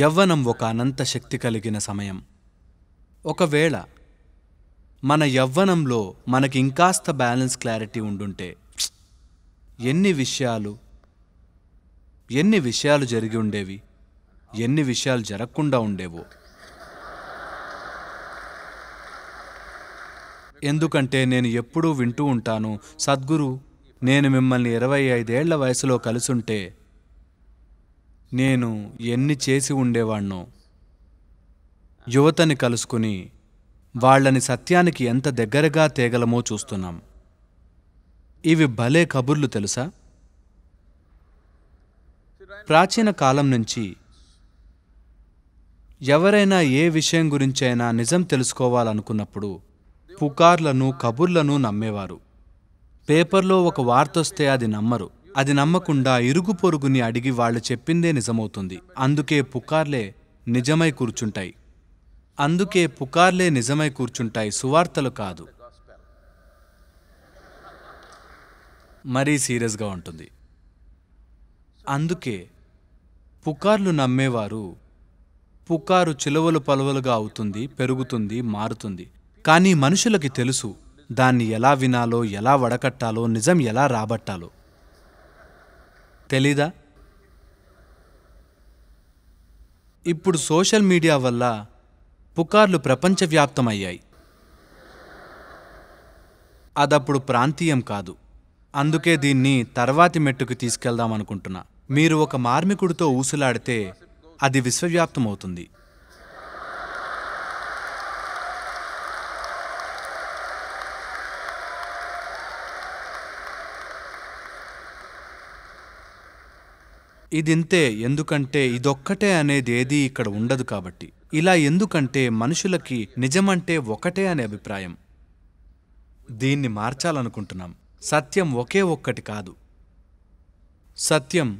యవ్వనం ఒక అనంత శక్తి కలిగిన సమయం ఒకవేళ మన యవ్వనంలో మనకి ఇంకాస్త బ్యాలెన్స్ క్లారిటీ ఉండుంటే ఎన్ని విషయాలు ఎన్ని విషయాలు జరిగి ఉండేవి ఎన్ని విషయాలు జరగకుండా ఉండేవో ఎందుకంటే నేను ఎప్పుడూ వింటూ ఉంటాను సద్గురు నేను మిమ్మల్ని ఇరవై ఐదేళ్ల వయసులో కలుసుంటే నేను ఎన్ని చేసి ఉండేవాణ్ణో యువతని కలుసుకుని వాళ్లని సత్యానికి ఎంత దగ్గరగా తేగలమో చూస్తున్నాం ఇవి భలే కబుర్లు తెలుసా ప్రాచీన కాలం నుంచి ఎవరైనా ఏ విషయం గురించైనా నిజం తెలుసుకోవాలనుకున్నప్పుడు పుకార్లను కబుర్లను నమ్మేవారు పేపర్లో ఒక వార్తొస్తే అది నమ్మరు అది నమ్మకుండా ఇరుగు పొరుగుని అడిగి వాళ్ళు చెప్పిందే నిజమవుతుంది అందుకే పుకార్లే నిజమై కూర్చుంటాయి అందుకే పుకార్లే నిజమై కూర్చుంటాయి సువార్తలు కాదు మరీ సీరియస్గా ఉంటుంది అందుకే పుకార్లు నమ్మేవారు పుకారు చిలువలు పలువలుగా అవుతుంది పెరుగుతుంది మారుతుంది కానీ మనుషులకి తెలుసు దాన్ని ఎలా వినాలో ఎలా వడకట్టాలో నిజం ఎలా రాబట్టాలో తెలీదా ఇప్పుడు సోషల్ మీడియా వల్ల పుకార్లు ప్రపంచవ్యాప్తమయ్యాయి అదప్పుడు ప్రాంతీయం కాదు అందుకే దీన్ని తర్వాతి మెట్టుకు తీసుకెళ్దాం అనుకుంటున్నా మీరు ఒక మార్మికుడితో ఊసులాడితే అది విశ్వవ్యాప్తమవుతుంది ఇదింతే ఎందుకంటే ఇదొక్కటే అనేది ఏది ఇక్కడ ఉండదు కాబట్టి ఇలా ఎందుకంటే మనుషులకి నిజమంటే ఒకటే అనే అభిప్రాయం దీన్ని మార్చాలనుకుంటున్నాం సత్యం ఒకే ఒక్కటి కాదు సత్యం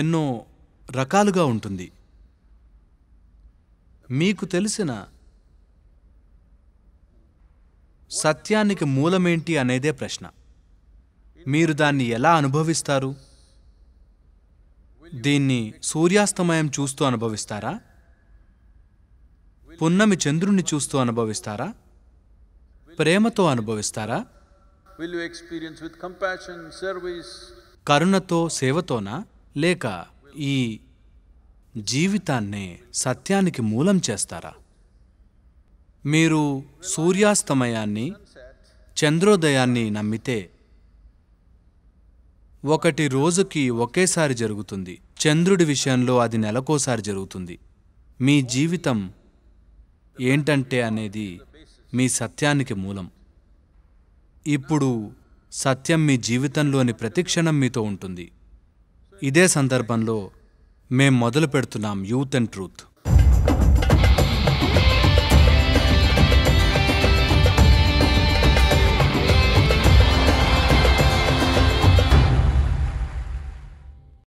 ఎన్నో రకాలుగా ఉంటుంది మీకు తెలిసిన సత్యానికి మూలమేంటి అనేదే ప్రశ్న మీరు దాన్ని ఎలా అనుభవిస్తారు దీన్ని సూర్యాస్తమయం చూస్తూ అనుభవిస్తారా పున్నమి చంద్రుణ్ణి చూస్తూ అనుభవిస్తారా ప్రేమతో అనుభవిస్తారా కరుణతో సేవతోనా లేక ఈ జీవితాన్నే సత్యానికి మూలం చేస్తారా మీరు సూర్యాస్తమయాన్ని చంద్రోదయాన్ని నమ్మితే ఒకటి రోజుకి ఒకేసారి జరుగుతుంది చంద్రుడి విషయంలో అది నెలకోసారి జరుగుతుంది మీ జీవితం ఏంటంటే అనేది మీ సత్యానికి మూలం ఇప్పుడు సత్యం మీ జీవితంలోని ప్రతిక్షణం మీతో ఉంటుంది ఇదే సందర్భంలో మేం మొదలు పెడుతున్నాం యూత్ అండ్ ట్రూత్